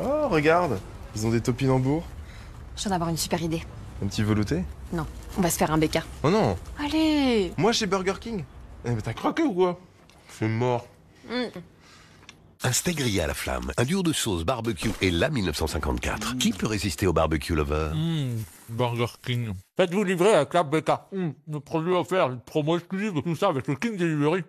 Oh, regarde Ils ont des topinambours. Je viens d'avoir une super idée. Un petit velouté Non, on va se faire un béca. Oh non Allez Moi chez Burger King Eh mais t'as craqué ou quoi C'est mort. Mm. Un steak grillé à la flamme, un dur de sauce barbecue et la 1954. Qui peut résister au barbecue lover mm, Burger King. Faites-vous livrer un club béca. le produit offert, une promo exclusive, tout ça avec le King Delivery.